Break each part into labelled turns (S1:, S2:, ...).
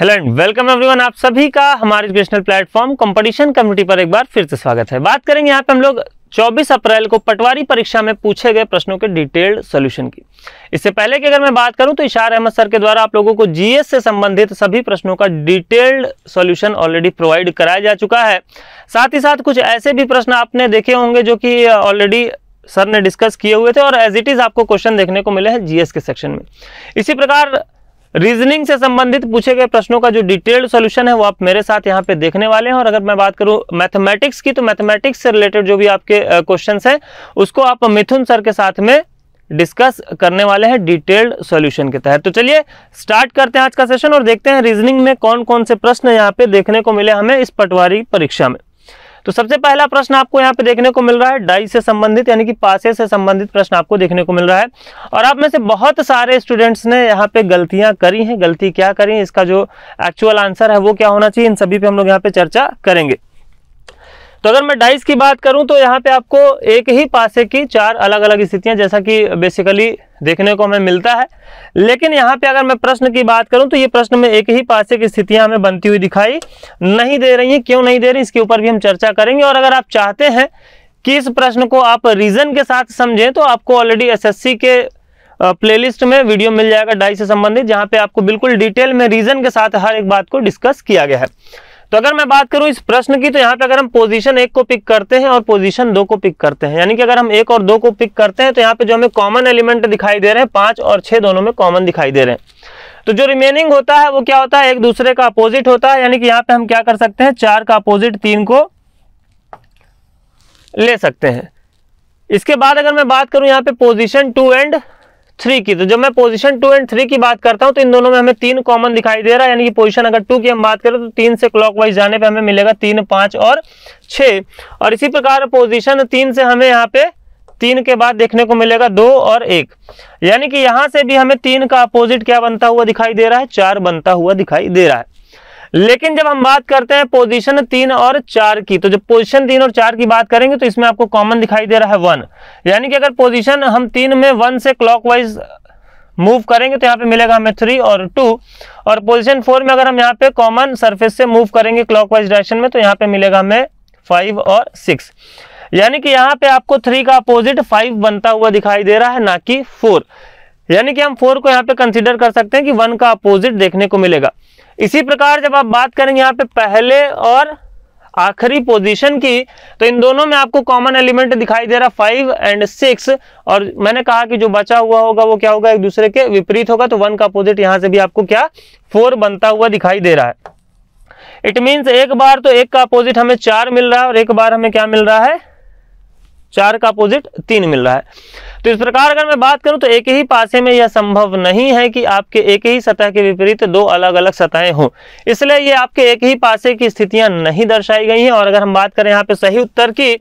S1: hello and welcome everyone आप सभी का हमारे एजुकेशनल प्लेटफॉर्म कंपटीशन कम्युनिटी पर एक बार फिर से स्वागत है बात करेंगे यहाँ पे हम लोग 24 अप्रैल को पटवारी परीक्षा में पूछे गए प्रश्नों के डिटेल्ड सोल्यूशन की इससे पहले की अगर मैं बात करूं तो इशार अहमद सर के द्वारा आप लोगों को जीएस से संबंधित सभी प्रश्नों का डिटेल्ड सोल्यूशन ऑलरेडी प्रोवाइड कराया जा चुका है साथ ही साथ कुछ ऐसे भी प्रश्न आपने देखे होंगे जो कि ऑलरेडी सर ने डिस्कस किए हुए थे और एज इट इज़ आपको क्वेश्चन देखने को मिले हैं जीएस के सेक्शन में इसी प्रकार रीजनिंग से संबंधित पूछे गए प्रश्नों का जो डिटेल्ड सोल्यूशन है वो आप मेरे साथ यहाँ पे देखने वाले हैं और अगर मैं बात करूँ मैथमेटिक्स की तो मैथमेटिक्स से रिलेटेड जो भी आपके क्वेश्चन है उसको आप मिथुन सर के साथ में डिस्कस करने वाले हैं डिटेल्ड सॉल्यूशन के तहत तो चलिए स्टार्ट करते हैं आज का सेशन और देखते हैं रीजनिंग में कौन कौन से प्रश्न यहाँ पे देखने को मिले हमें इस पटवारी परीक्षा में तो सबसे पहला प्रश्न आपको यहाँ पे देखने को मिल रहा है डाई से संबंधित यानी कि पासे से संबंधित प्रश्न आपको देखने को मिल रहा है और आप में से बहुत सारे स्टूडेंट्स ने यहाँ पे गलतियां करी हैं गलती क्या करी इसका जो एक्चुअल आंसर है वो क्या होना चाहिए इन सभी पे हम लोग यहाँ पे चर्चा करेंगे तो अगर मैं डाइस की बात करूं तो यहाँ पे आपको एक ही पासे की चार अलग अलग स्थितियां जैसा कि बेसिकली देखने को हमें मिलता है लेकिन यहाँ पे अगर मैं प्रश्न की बात करूं तो ये प्रश्न में एक ही पासे की स्थितियां हमें बनती हुई दिखाई नहीं दे रही हैं क्यों नहीं दे रही इसके ऊपर भी हम चर्चा करेंगे और अगर आप चाहते हैं कि इस प्रश्न को आप रीजन के साथ समझें तो आपको ऑलरेडी एस के प्लेलिस्ट में वीडियो मिल जाएगा डाई से संबंधित जहां पे आपको बिल्कुल डिटेल में रीजन के साथ हर एक बात को डिस्कस किया गया है तो अगर मैं बात करूं इस प्रश्न की तो यहाँ पे अगर हम पोजीशन एक को पिक करते हैं और पोजीशन दो को पिक करते हैं यानी कि अगर हम एक और दो को पिक करते हैं तो यहाँ पे जो हमें कॉमन एलिमेंट दिखाई दे रहे हैं पांच और छह दोनों में कॉमन दिखाई दे रहे हैं तो जो रिमेनिंग होता है वो क्या होता है एक दूसरे का अपोजिट होता है यानी कि यहाँ पे हम क्या कर सकते हैं चार का अपोजिट तीन को ले सकते हैं इसके बाद अगर मैं बात करूं यहाँ पे पोजिशन टू एंड थ्री की तो जब मैं पोजीशन टू एंड थ्री की बात करता हूं तो इन दोनों में हमें तीन कॉमन दिखाई दे रहा है यानी कि पोजीशन अगर टू की हम बात करें तो तीन से क्लॉकवाइज जाने पे हमें मिलेगा तीन पांच और छ और इसी प्रकार पोजीशन तीन से हमें यहाँ पे तीन के बाद देखने को मिलेगा दो और एक यानी कि यहाँ से भी हमें तीन का अपोजिट क्या बनता हुआ दिखाई दे रहा है चार बनता हुआ दिखाई दे रहा है लेकिन जब हम बात करते हैं पोजीशन तीन और चार की तो जब पोजीशन तीन और चार की बात करेंगे तो इसमें आपको कॉमन दिखाई दे रहा है वन यानी कि अगर पोजीशन हम तीन में वन से क्लॉकवाइज मूव करेंगे तो यहाँ पे मिलेगा हमें थ्री और टू और पोजीशन फोर में अगर हम यहाँ पे कॉमन सरफेस से मूव करेंगे क्लॉकवाइज डायरेक्शन में तो यहाँ पे मिलेगा हमें फाइव और सिक्स यानी कि यहाँ पे आपको थ्री का अपोजिट फाइव बनता हुआ दिखाई दे रहा है ना कि फोर यानी कि हम फोर को यहाँ पे कंसिडर कर सकते हैं कि वन का अपोजिट देखने को मिलेगा इसी प्रकार जब आप बात करेंगे यहाँ पे पहले और आखिरी पोजीशन की तो इन दोनों में आपको कॉमन एलिमेंट दिखाई दे रहा फाइव एंड सिक्स और मैंने कहा कि जो बचा हुआ होगा वो क्या होगा एक दूसरे के विपरीत होगा तो वन का अपोजिट यहां से भी आपको क्या फोर बनता हुआ दिखाई दे रहा है इट मीन्स एक बार तो एक का अपोजिट हमें चार मिल रहा है और एक बार हमें क्या मिल रहा है चार का अपोजिट तीन मिल रहा है तो इस प्रकार अगर मैं बात करूं तो एक ही पासे में यह संभव नहीं है कि आपके एक ही सतह के विपरीत दो अलग अलग सतहें हों इसलिए ये आपके एक ही पासे की स्थितियां नहीं दर्शाई गई हैं और अगर हम बात करें यहाँ पे सही उत्तर की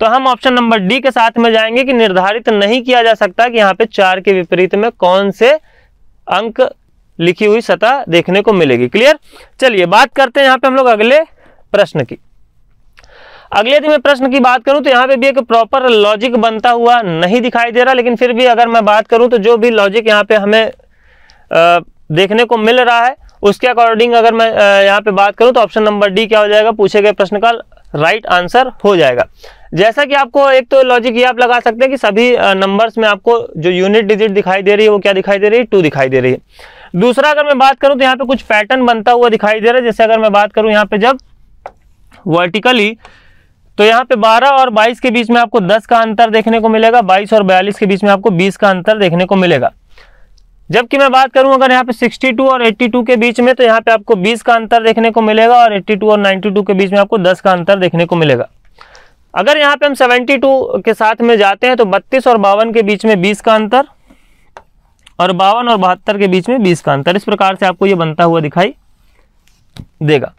S1: तो हम ऑप्शन नंबर डी के साथ में जाएंगे कि निर्धारित नहीं किया जा सकता कि यहाँ पे चार के विपरीत में कौन से अंक लिखी हुई सतह देखने को मिलेगी क्लियर चलिए बात करते हैं यहाँ पे हम लोग अगले प्रश्न की अगले यदि मैं प्रश्न की बात करूं तो यहाँ पे भी एक प्रॉपर लॉजिक बनता हुआ नहीं दिखाई दे रहा लेकिन फिर भी अगर मैं बात करूं तो जो भी लॉजिक यहाँ पे हमें आ, देखने को मिल रहा है उसके अकॉर्डिंग अगर मैं यहाँ पे बात करूं तो ऑप्शन नंबर डी क्या हो जाएगा पूछे गए प्रश्न का राइट आंसर हो जाएगा जैसा कि आपको एक तो लॉजिक ये आप लगा सकते हैं कि सभी नंबर्स में आपको जो यूनिट डिजिट दिखाई दे रही है वो क्या दिखाई दे रही है टू दिखाई दे रही है दूसरा अगर मैं बात करूं तो यहाँ पे कुछ पैटर्न बनता हुआ दिखाई दे रहा है जैसे अगर मैं बात करूं यहाँ पे जब वर्टिकली तो यहाँ पे 12 और 22 के बीच में आपको 10 का अंतर देखने को मिलेगा 22 और 42 के बीच में आपको 20 का अंतर देखने को मिलेगा जबकि मैं बात करूं अगर यहाँ पे 62 और 82 के बीच में तो यहाँ पे आपको 20 का अंतर देखने को मिलेगा और 82 और 92 के बीच में आपको 10 का अंतर देखने को मिलेगा अगर यहाँ पे हम 72 के साथ में जाते हैं तो बत्तीस और बावन के बीच में बीस का अंतर और बावन और बहत्तर के बीच में बीस का अंतर इस प्रकार से आपको ये बनता हुआ दिखाई देगा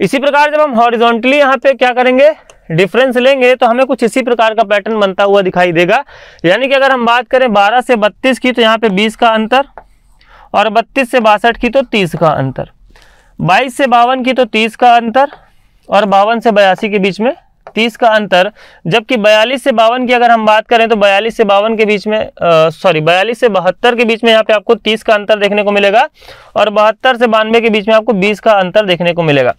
S1: इसी प्रकार जब हम हॉरिजॉन्टली यहाँ पे क्या करेंगे डिफरेंस लेंगे तो हमें कुछ इसी प्रकार का पैटर्न बनता हुआ दिखाई देगा यानी कि अगर हम बात करें 12 से 32 की तो यहाँ पे 20 का अंतर और 32 से बासठ की तो 30 का अंतर 22 से बावन की तो 30 का अंतर और बावन से बयासी के बीच में तीस का अंतर जबकि बयालीस से बावन की अगर हम बात करें तो बयालीस से बावन के बीच में सॉरी बयालीस से बहत्तर के बीच में यहाँ पे आपको तीस का अंतर देखने को मिलेगा और बहत्तर से बानवे के बीच में आपको बीस का अंतर देखने को मिलेगा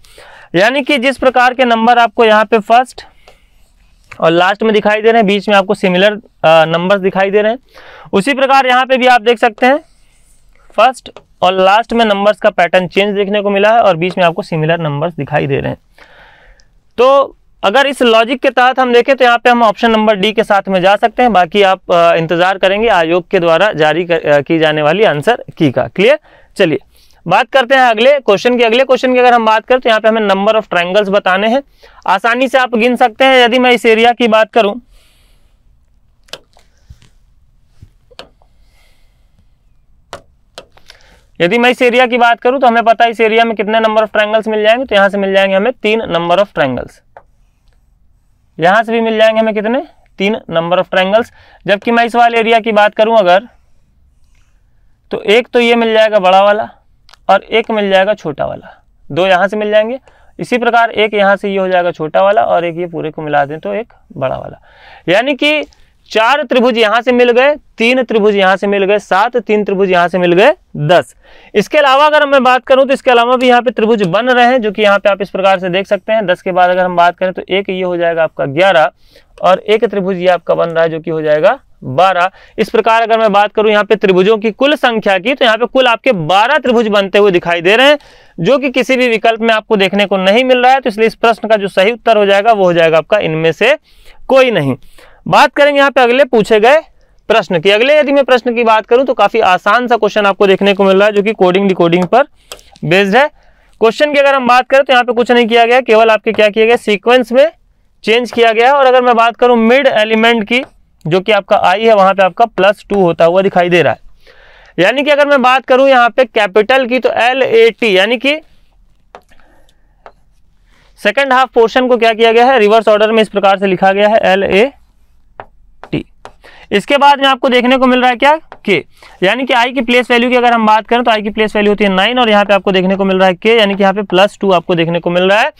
S1: यानी कि जिस प्रकार के नंबर आपको यहाँ पे फर्स्ट और लास्ट में दिखाई दे रहे हैं बीच में आपको सिमिलर नंबर दिखाई दे रहे हैं उसी प्रकार यहाँ पे भी आप देख सकते हैं फर्स्ट और लास्ट में नंबर्स का पैटर्न चेंज देखने को मिला है और बीच में आपको सिमिलर नंबर्स दिखाई दे रहे हैं तो अगर इस लॉजिक के तहत हम देखें तो यहाँ पे हम ऑप्शन नंबर डी के साथ में जा सकते हैं बाकी आप इंतजार करेंगे आयोग के द्वारा जारी कर, की जाने वाली आंसर की का क्लियर चलिए बात करते हैं अगले क्वेश्चन की अगले क्वेश्चन की अगर हम बात करें तो यहाँ पे हमें नंबर ऑफ ट्राइंगल्स बताने हैं आसानी से आप गिन सकते हैं यदि मैं इस एरिया की बात करूं यदि मैं इस एरिया की बात करूं तो हमें पता है इस एरिया में कितने नंबर ऑफ ट्राइंगल्स मिल जाएंगे तो यहां से मिल जाएंगे हमें तीन नंबर ऑफ ट्राइंगल्स यहाँ से भी मिल जाएंगे हमें कितने तीन नंबर ऑफ ट्राइंगल्स जबकि मैं इस वाले एरिया की बात करूँ अगर तो एक तो ये मिल जाएगा बड़ा वाला और एक मिल जाएगा छोटा वाला दो यहाँ से मिल जाएंगे इसी प्रकार एक यहाँ से ये यह हो जाएगा छोटा वाला और एक ये पूरे को मिला दें तो एक बड़ा वाला यानी कि चार त्रिभुज यहां से मिल गए तीन त्रिभुज यहां से मिल गए सात तीन त्रिभुज यहां से मिल गए दस इसके अलावा अगर मैं बात करूं तो इसके अलावा भी यहाँ पे त्रिभुज बन रहे हैं जो कि यहां पे आप इस प्रकार से देख सकते हैं दस के बाद अगर हम बात करें तो एक ये हो जाएगा आपका ग्यारह और एक त्रिभुज ये आपका बन रहा है जो कि हो जाएगा बारह इस प्रकार अगर मैं बात करूं यहाँ पे त्रिभुजों की कुल संख्या की तो यहाँ पे कुल आपके बारह त्रिभुज बनते हुए दिखाई दे रहे हैं जो कि किसी भी विकल्प में आपको देखने को नहीं मिल रहा है तो इसलिए इस प्रश्न का जो सही उत्तर हो जाएगा वो हो जाएगा आपका इनमें से कोई नहीं बात करेंगे यहाँ पे अगले पूछे गए प्रश्न की अगले यदि मैं प्रश्न की बात करूं तो काफी आसान सा क्वेश्चन आपको देखने को मिल रहा है जो कि कोडिंग डिकोडिंग पर बेस्ड है क्वेश्चन की अगर हम बात करें तो यहाँ पे कुछ नहीं किया गया केवल आपके क्या किया गया सीक्वेंस में चेंज किया गया और अगर मैं बात करूं मिड एलिमेंट की जो कि आपका आई है वहां पे आपका प्लस टू होता हुआ दिखाई दे रहा है यानी कि अगर मैं बात करूं यहाँ पे कैपिटल की तो एल ए टी यानी कि सेकेंड हाफ पोर्शन को क्या किया गया है रिवर्स ऑर्डर में इस प्रकार से लिखा गया है एल ए इसके बाद में आपको देखने को मिल रहा है क्या के यानी कि आई की प्लेस वैल्यू की अगर हम बात करें तो आई की प्लेस वैल्यू होती है नाइन और यहाँ पे आपको देखने को मिल रहा है के यानी कि यहाँ पे प्लस टू आपको देखने को मिल रहा है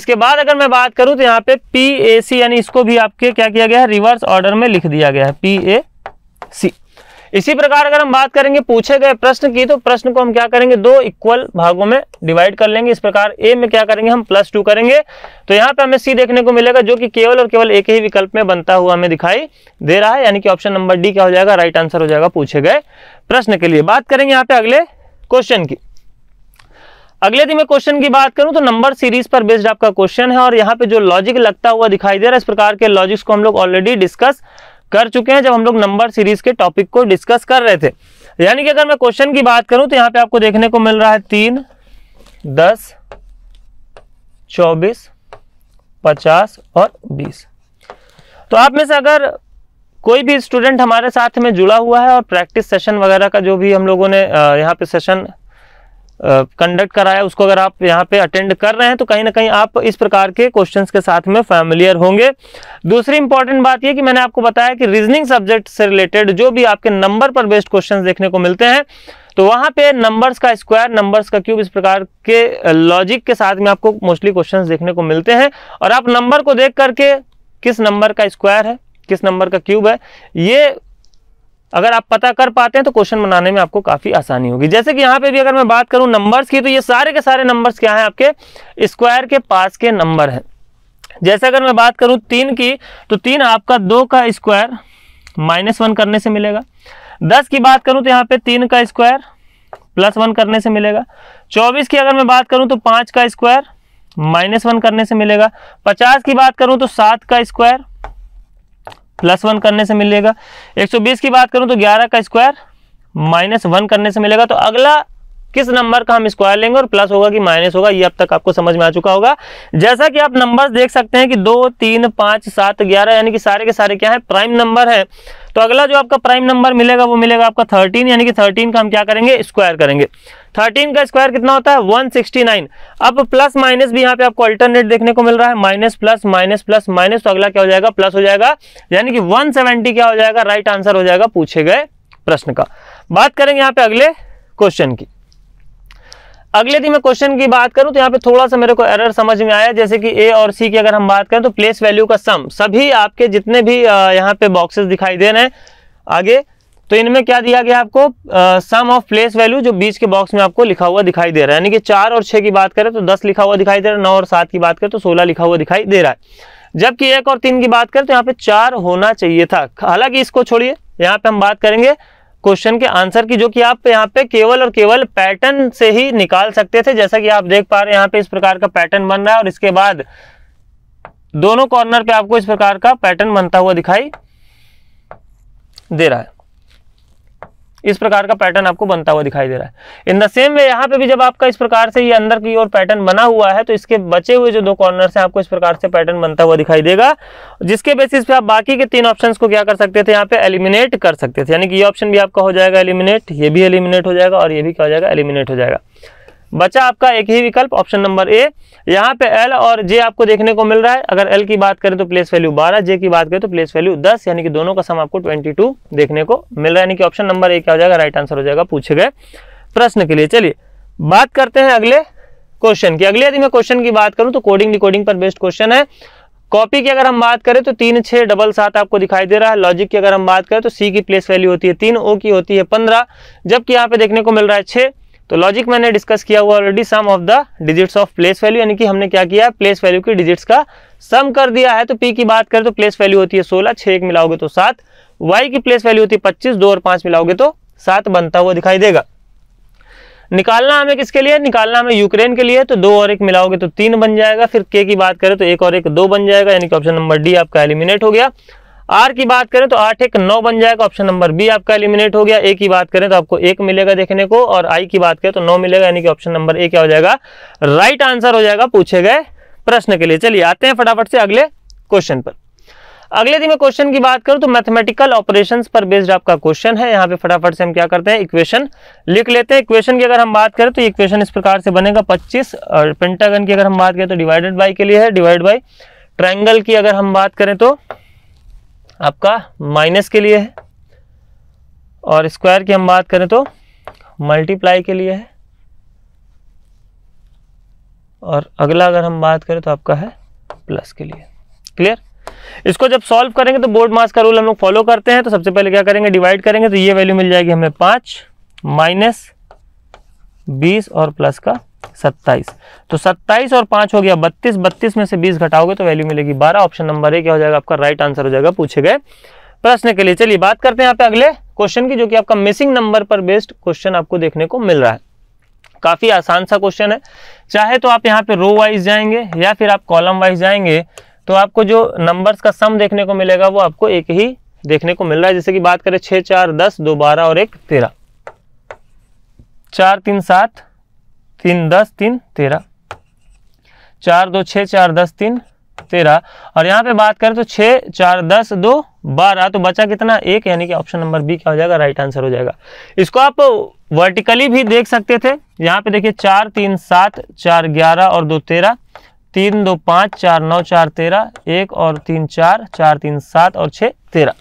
S1: इसके बाद अगर मैं बात करूँ तो यहाँ पे पी ए सी यानी इसको भी आपके क्या किया गया है रिवर्स ऑर्डर में लिख दिया गया है पी ए सी इसी प्रकार अगर हम बात करेंगे पूछे गए प्रश्न की तो प्रश्न को हम क्या करेंगे दो इक्वल भागों में डिवाइड कर लेंगे इस प्रकार ए में क्या करेंगे हम प्लस टू करेंगे तो यहाँ पे हमें सी देखने को मिलेगा जो कि केवल और केवल एक ही विकल्प में बनता हुआ हमें दिखाई दे रहा है यानी कि ऑप्शन नंबर डी क्या हो जाएगा राइट आंसर हो जाएगा पूछे गए प्रश्न के लिए बात करेंगे यहाँ पे अगले क्वेश्चन की अगले दिन मैं क्वेश्चन की बात करूं तो नंबर सीरीज पर बेस्ड आपका क्वेश्चन है और यहाँ पे जो लॉजिक लगता हुआ दिखाई दे रहा है इस प्रकार के लॉजिक्स को हम लोग ऑलरेडी डिस्कस कर चुके हैं जब हम लोग नंबर सीरीज के टॉपिक को डिस्कस कर रहे थे यानी कि अगर मैं क्वेश्चन की बात करूं तो यहाँ पे आपको देखने को मिल रहा है तीन दस चौबीस पचास और बीस तो आप में से अगर कोई भी स्टूडेंट हमारे साथ में जुड़ा हुआ है और प्रैक्टिस सेशन वगैरह का जो भी हम लोगों ने यहाँ पे सेशन कंडक्ट कराया उसको अगर आप यहाँ पे अटेंड कर रहे हैं तो कहीं ना कहीं आप इस प्रकार के क्वेश्चंस के साथ में फैमिलियर होंगे दूसरी इंपॉर्टेंट बात यह कि मैंने आपको बताया कि रीजनिंग सब्जेक्ट से रिलेटेड जो भी आपके नंबर पर बेस्ड क्वेश्चन देखने को मिलते हैं तो वहां पे नंबर्स का स्क्वायर नंबर्स का क्यूब इस प्रकार के लॉजिक के साथ में आपको मोस्टली क्वेश्चंस देखने को मिलते हैं और आप नंबर को देख करके किस नंबर का स्क्वायर है किस नंबर का क्यूब है ये अगर आप पता कर पाते हैं तो क्वेश्चन बनाने में आपको काफ़ी आसानी होगी जैसे कि यहाँ पे भी अगर मैं बात करूँ नंबर्स की तो ये सारे के सारे नंबर्स क्या हैं आपके स्क्वायर के पास के नंबर हैं जैसे अगर मैं बात करूँ तीन की तो तीन आपका दो का स्क्वायर माइनस वन करने से मिलेगा दस की बात करूँ तो यहाँ पे तीन का स्क्वायर प्लस वन करने से मिलेगा चौबीस की अगर मैं बात करूँ तो पाँच का स्क्वायर माइनस वन करने से मिलेगा पचास की बात करूँ तो सात का स्क्वायर प्लस वन करने से मिलेगा 120 की बात करूं तो 11 का स्क्वायर माइनस वन करने से मिलेगा तो अगला किस नंबर का हम स्क्वायर लेंगे और प्लस होगा कि माइनस होगा ये अब तक आपको समझ में आ चुका होगा जैसा कि आप नंबर्स देख सकते हैं कि दो तीन पाँच सात ग्यारह यानी कि सारे के सारे क्या है प्राइम नंबर है तो अगला जो आपका प्राइम नंबर मिलेगा वो मिलेगा आपका थर्टीन यानी कि थर्टीन का हम क्या करेंगे स्क्वायर करेंगे थर्टीन का स्क्वायर कितना होता है वन सिक्सटी नाइन अब प्लस माइनस भी यहाँ पे आपको अल्टरनेट देखने को मिल रहा है minus plus minus plus minus तो अगला क्या हो जाएगा प्लस हो जाएगा यानी कि वन सेवेंटी क्या हो जाएगा राइट आंसर हो जाएगा पूछे गए प्रश्न का बात करेंगे यहाँ पे अगले क्वेश्चन की अगले दिन मैं क्वेश्चन की बात करूं तो यहाँ पे थोड़ा सा मेरे को एरर समझ में आया जैसे कि ए और सी की अगर हम बात करें तो प्लेस वैल्यू का सम सभी आपके जितने भी यहाँ पे बॉक्सेस दिखाई दे रहे हैं आगे तो इनमें क्या दिया गया आपको सम ऑफ प्लेस वैल्यू जो बीच के बॉक्स में आपको लिखा हुआ दिखाई दे रहा है यानी कि चार और छह की बात करें तो दस लिखा हुआ दिखाई दे रहा है नौ और सात की बात करें तो सोलह लिखा हुआ दिखाई दे रहा है जबकि एक और तीन की बात करें तो यहाँ पे चार होना चाहिए था हालांकि इसको छोड़िए यहाँ पे हम बात करेंगे क्वेश्चन के आंसर की जो कि आप यहाँ पे केवल और केवल पैटर्न से ही निकाल सकते थे जैसा कि आप देख पा रहे हैं यहाँ पे इस प्रकार का पैटर्न बन रहा है और इसके बाद दोनों कॉर्नर पे आपको इस प्रकार का पैटर्न बनता हुआ दिखाई दे रहा है इस प्रकार का पैटर्न आपको बनता हुआ दिखाई दे रहा है इन द सेम वे यहाँ पे भी जब आपका इस प्रकार से ये अंदर की ओर पैटर्न बना हुआ है तो इसके बचे हुए जो दो कॉर्नर है आपको इस प्रकार से पैटर्न बनता हुआ दिखाई देगा जिसके बेसिस पे आप बाकी के तीन ऑप्शन को क्या कर सकते थे यहाँ पे एलिमिनेट कर सकते थे यानी कि ये ऑप्शन भी आपका हो जाएगा एलिमिनेट ये भी एलिमिनेट हो जाएगा और ये भी क्या हो जाएगा एलिमिनेट हो जाएगा बचा आपका एक ही विकल्प ऑप्शन नंबर ए यहाँ पे एल और जे आपको देखने को मिल रहा है अगर एल की बात करें तो प्लेस वैल्यू 12 जे की बात करें तो प्लेस वैल्यू 10 यानी कि दोनों का सम आपको 22 देखने को मिल रहा है यानी कि ऑप्शन नंबर ए क्या हो जाएगा राइट आंसर हो जाएगा पूछे गए प्रश्न के लिए चलिए बात करते हैं अगले क्वेश्चन की अगले यदि मैं क्वेश्चन की बात करूं तो कोडिंग डिकोडिंग पर बेस्ट क्वेश्चन है कॉपी की अगर हम बात करें तो तीन छः डबल सात आपको दिखाई दे रहा है लॉजिक की अगर हम बात करें तो सी की प्लेस वैल्यू होती है तीन ओ की होती है पंद्रह जबकि यहाँ पे देखने को मिल रहा है छः तो लॉजिक मैंने डिस्कस किया हुआ already sum of the digits of place value यानी कि हमने क्या किया है प्लेस वैल्यू की डिजिट्स का सम कर दिया है तो पी की बात करें तो प्लेस वैल्यू होती है सोलह छः एक मिलाओगे तो सात वाई की प्लेस वैल्यू होती है पच्चीस दो और पाँच मिलाओगे तो सात बनता हुआ दिखाई देगा निकालना हमें किसके लिए निकालना हमें यूक्रेन के लिए तो दो और एक मिलाओगे तो तीन बन जाएगा फिर के की बात करें तो एक और एक दो बन जाएगा यानी कि ऑप्शन नंबर डी आपका एलिमिनेट हो गया आर की बात करें तो आठ एक नौ बन जाएगा ऑप्शन नंबर बी आपका एलिमिनेट हो गया ए की बात करें तो आपको एक मिलेगा देखने को और आई की बात करें तो नौ मिलेगा यानी कि ऑप्शन नंबर ए क्या हो जाएगा राइट आंसर हो जाएगा पूछे गए प्रश्न के लिए चलिए आते हैं फटाफट से अगले क्वेश्चन पर अगले दिन मैं क्वेश्चन की बात करूं तो मैथमेटिकल ऑपरेशंस पर बेस्ड आपका क्वेश्चन है यहाँ पे फटाफट से हम क्या करते हैं इक्वेशन लिख लेते हैं इक्वेशन की अगर हम बात करें तो इक्वेशन इस प्रकार से बनेगा 25 और पेंटागन की अगर हम बात करें तो डिवाइडेड बाई के लिए है डिवाइड बाई ट्राइंगल की अगर हम बात करें तो आपका माइनस के लिए है और स्क्वायर की हम बात करें तो मल्टीप्लाई के लिए है और अगला अगर हम बात करें तो आपका है प्लस के लिए क्लियर इसको जब सॉल्व करेंगे तो बोर्ड मास का रूल हम लोग फॉलो करते हैं तो सबसे पहले क्या करेंगे डिवाइड करेंगे तो ये वैल्यू मिल जाएगी हमें पांच माइनस बीस और प्लस का सत्ताईस तो सत्ताईस और पांच हो गया बत्तीस बत्तीस में से बीस घटाओगे तो वैल्यू मिलेगी बारह ऑप्शन नंबर ए क्या हो जाएगा आपका राइट आंसर हो जाएगा पूछे गए प्रश्न के लिए चलिए बात करते हैं यहाँ पे अगले क्वेश्चन की जो कि आपका मिसिंग नंबर पर बेस्ड क्वेश्चन आपको देखने को मिल रहा है काफी आसान सा क्वेश्चन है चाहे तो आप यहाँ पे रो वाइज जाएंगे या फिर आप कॉलम वाइज जाएंगे तो आपको जो नंबर्स का सम देखने को मिलेगा वो आपको एक ही देखने को मिल रहा है जैसे कि बात करें छह चार दस दो बारह और एक तेरह चार तीन सात तीन दस तीन तेरह चार दो छः चार दस तीन तेरह और यहाँ पे बात करें तो छः चार दस दो बारह तो बचा कितना एक यानी कि ऑप्शन नंबर बी क्या हो जाएगा राइट आंसर हो जाएगा इसको आप वर्टिकली भी देख सकते थे यहाँ पे देखिए चार तीन सात चार ग्यारह और दो तेरह तीन दो पाँच चार नौ चार तेरह एक और तीन चार चार तीन सात और छः तेरह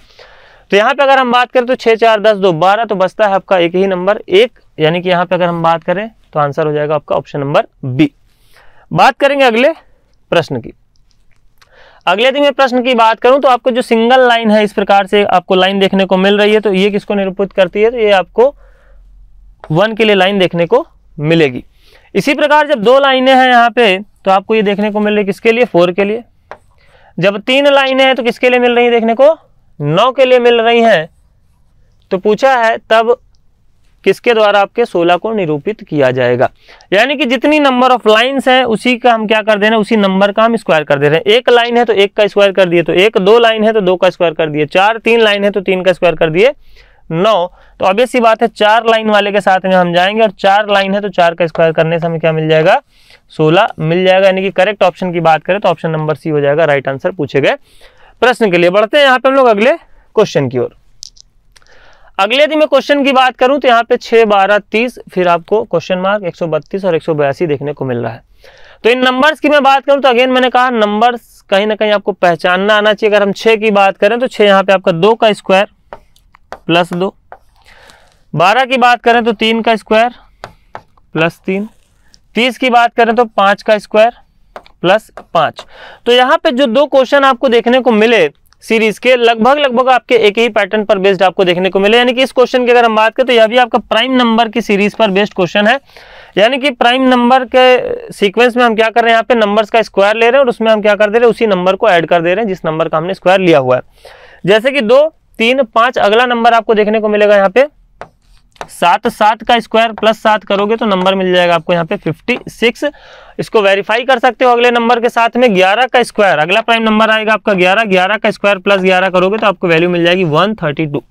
S1: तो यहाँ पे अगर हम बात करें तो छः चार दस दो बारह तो बचता है आपका एक ही नंबर एक यानी कि यहाँ पे अगर हम बात करें तो आंसर हो जाएगा आपका ऑप्शन नंबर बी बात करेंगे अगले प्रश्न की अगले दिन मैं प्रश्न की बात करूं तो आपको जो सिंगल लाइन है इस प्रकार से आपको लाइन देखने को मिल रही है तो ये किसको निरूपित करती है तो ये आपको वन के लिए लाइन देखने को मिलेगी इसी प्रकार जब दो लाइनें हैं यहाँ पे तो आपको ये देखने को मिल रही है किसके लिए फोर के लिए जब तीन लाइनें हैं तो किसके लिए मिल रही है देखने को नौ के लिए मिल रही हैं तो पूछा है तब किसके द्वारा आपके 16 को निरूपित किया जाएगा यानी कि जितनी नंबर ऑफ लाइंस है उसी का हम क्या कर दे रहे हैं उसी नंबर का हम स्क्वायर कर दे रहे हैं एक लाइन है तो एक का स्क्वायर कर दिए तो एक दो लाइन है तो दो का स्क्वायर कर दिए चार तीन लाइन है तो तीन का स्क्वायर कर दिए नौ तो अब ऐसी बात है चार लाइन वाले के साथ में हम जाएंगे और चार लाइन है तो चार का स्क्वायर करने से हमें क्या मिल जाएगा सोलह मिल जाएगा यानी कि करेक्ट ऑप्शन की बात करें तो ऑप्शन नंबर सी हो जाएगा राइट आंसर पूछे गए प्रश्न के लिए बढ़ते हैं यहाँ पे हम लोग अगले क्वेश्चन की ओर अगले यदि मैं क्वेश्चन की बात करूं तो यहाँ पे छह बारह तीस फिर आपको क्वेश्चन मार्क एक सौ बत्तीस और एक सौ बयासी देखने को मिल रहा है तो इन नंबर्स की मैं बात करूं तो अगेन मैंने कहा नंबर्स कहीं ना कहीं आपको पहचानना आना चाहिए अगर हम छः की बात करें तो छः यहाँ पे आपका दो का स्क्वायर प्लस दो बारह की बात करें तो तीन का स्क्वायर प्लस तीन तीस की बात करें तो पाँच का स्क्वायर प्लस पाँच तो यहाँ पे जो दो क्वेश्चन आपको देखने को मिले सीरीज के लगभग लगभग आपके एक ही पैटर्न पर बेस्ड आपको देखने को मिले यानी कि इस क्वेश्चन की अगर हम बात करें तो यह भी आपका प्राइम नंबर की सीरीज पर बेस्ड क्वेश्चन है यानी कि प्राइम नंबर के सीक्वेंस में हम क्या कर रहे हैं यहाँ पे नंबर्स का स्क्वायर ले रहे हैं और उसमें हम क्या कर दे रहे हैं उसी नंबर को ऐड कर दे रहे हैं जिस नंबर का हमने स्क्वायर लिया हुआ है जैसे कि दो तीन पांच अगला नंबर आपको देखने को मिलेगा यहाँ पे सात सात का स्क्वायर प्लस सात करोगे तो नंबर मिल जाएगा आपको यहाँ पे फिफ्टी सिक्स इसको वेरीफाई कर सकते हो अगले नंबर के साथ में ग्यारह का स्क्वायर अगला प्राइम नंबर आएगा आपका ग्यारह ग्यारह का स्क्वायर प्लस ग्यारह करोगे तो आपको वैल्यू मिल जाएगी वन थर्टी टू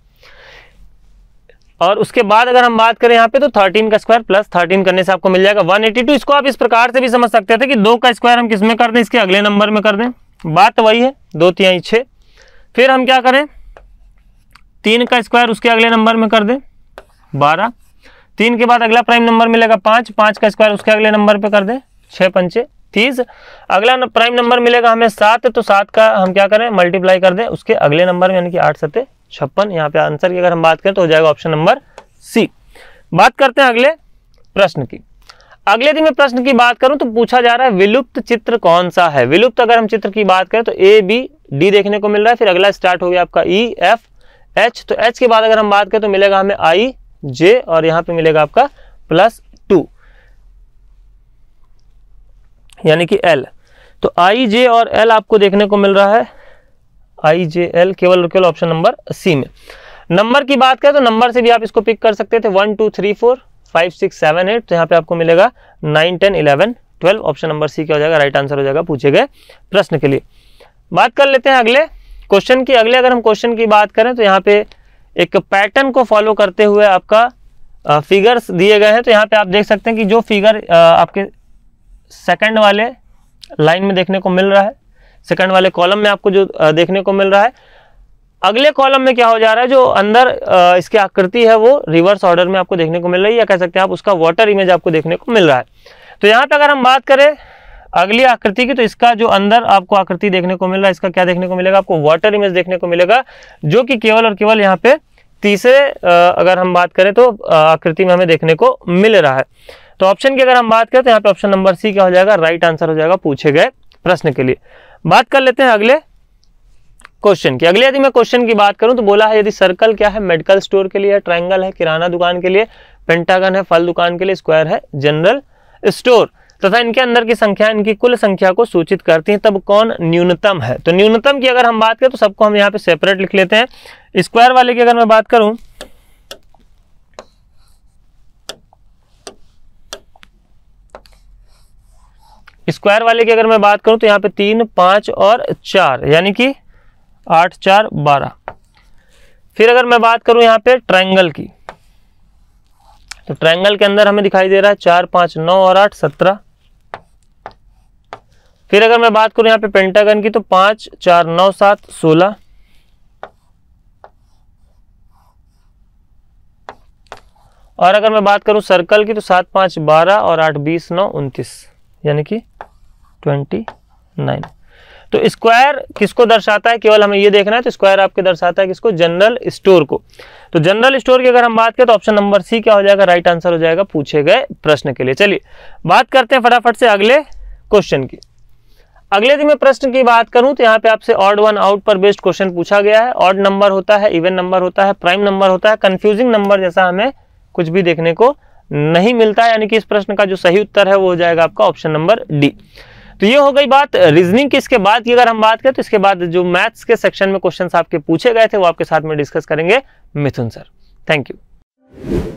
S1: और उसके बाद अगर हम बात करें यहाँ पे तो 13 का स्क्वायर प्लस 13 करने से आपको मिल जाएगा वन इसको आप इस प्रकार से भी समझ सकते थे कि दो का स्क्वायर हम किस में कर दें इसके अगले नंबर में कर दें बात तो वही है दो तिहाई छः फिर हम क्या करें तीन का स्क्वायर उसके अगले नंबर में कर दें बारह तीन के बाद अगला प्राइम नंबर मिलेगा पाँच पाँच का स्क्वायर उसके अगले नंबर पे कर दें छः पंचे तीस अगला प्राइम नंबर मिलेगा हमें सात तो सात का हम क्या करें मल्टीप्लाई कर दें उसके अगले नंबर में यानी कि आठ सत्ते छप्पन यहाँ पे आंसर की अगर हम बात करें तो हो जाएगा ऑप्शन नंबर सी बात करते हैं अगले प्रश्न की अगले दिन में प्रश्न की बात करूं तो पूछा जा रहा है विलुप्त चित्र कौन सा है विलुप्त अगर हम चित्र की बात करें तो ए बी डी देखने को मिल रहा है फिर अगला स्टार्ट हो गया आपका ई एफ एच तो एच के बाद अगर हम बात करें तो मिलेगा हमें आई जे और यहां पे मिलेगा आपका प्लस टू यानी कि एल तो आई जे और एल आपको देखने को मिल रहा है आई जे एल केवल केवल ऑप्शन नंबर सी में नंबर की बात करें तो नंबर से भी आप इसको पिक कर सकते थे one two three four five six seven eight तो यहां पे आपको मिलेगा nine ten eleven twelve option number C क्या हो जाएगा राइट आंसर हो जाएगा पूछे गए प्रश्न के लिए बात कर लेते हैं अगले क्वेश्चन की अगले अगर हम क्वेश्चन की बात करें तो यहाँ पे एक पैटर्न को फॉलो करते हुए आपका फिगर्स दिए गए हैं तो यहाँ पे आप देख सकते हैं कि जो फिगर आपके सेकंड वाले लाइन में देखने को मिल रहा है सेकंड वाले कॉलम में आपको जो देखने को मिल रहा है अगले कॉलम में क्या हो जा रहा है जो अंदर इसकी आकृति है वो रिवर्स ऑर्डर में आपको देखने को मिल रही है या कह सकते हैं आप उसका वाटर इमेज आपको देखने को मिल रहा है तो यहाँ पे अगर हम बात करें अगली आकृति की तो इसका जो अंदर आपको आकृति देखने को मिल रहा है इसका क्या देखने को मिलेगा आपको वाटर इमेज देखने को मिलेगा जो कि केवल और केवल यहाँ पे तीसरे अगर हम बात करें तो आकृति में हमें देखने को मिल रहा है तो ऑप्शन की अगर हम बात करें तो यहाँ पे ऑप्शन नंबर सी क्या हो जाएगा राइट आंसर हो जाएगा पूछे गए प्रश्न के लिए बात कर लेते हैं अगले क्वेश्चन की अगले यदि मैं क्वेश्चन की बात करूं तो बोला है यदि सर्कल क्या है मेडिकल स्टोर के लिए ट्राइंगल है किराना दुकान के लिए पेंटागन है फल दुकान के लिए स्क्वायर है जनरल स्टोर तथा इनके अंदर की संख्या इनकी कुल संख्या को सूचित करती है तब कौन न्यूनतम है तो न्यूनतम की अगर हम बात करें तो सबको हम यहाँ पे सेपरेट लिख लेते हैं स्क्वायर वाले की अगर मैं बात करूं स्क्वायर वाले की अगर मैं बात करूं तो यहां पे तीन पांच और चार यानी कि आठ चार बारह फिर अगर मैं बात करूं यहां पे ट्रायंगल की तो ट्रायंगल के अंदर हमें दिखाई दे रहा है चार पांच नौ और आठ सत्रह फिर अगर मैं बात करूं यहाँ पे पेंटागन की तो पांच चार नौ सात सोलह और अगर मैं बात करूं सर्कल की तो सात पाँच बारह और आठ बीस नौ उनतीस यानी कि ट्वेंटी नाइन तो स्क्वायर किसको दर्शाता है केवल हमें ये देखना है तो स्क्वायर आपके दर्शाता है किसको जनरल स्टोर को तो जनरल स्टोर की अगर हम बात करें तो ऑप्शन नंबर सी क्या हो जाएगा राइट आंसर हो जाएगा पूछे गए प्रश्न के लिए चलिए बात करते हैं फटाफट से अगले क्वेश्चन की अगले दिन मैं प्रश्न की बात करूं तो यहाँ पे आपसे ऑड वन आउट पर बेस्ड क्वेश्चन पूछा गया है ऑड नंबर होता है इवन नंबर होता है प्राइम नंबर होता है कंफ्यूजिंग नंबर जैसा हमें कुछ भी देखने को नहीं मिलता है यानी कि इस प्रश्न का जो सही उत्तर है वो हो जाएगा आपका ऑप्शन नंबर डी तो ये हो गई बात रीजनिंग की इसके बाद की अगर हम बात करें तो इसके बाद जो मैथ्स के सेक्शन में क्वेश्चन आपके पूछे गए थे वो आपके साथ में डिस्कस करेंगे मिथुन सर थैंक यू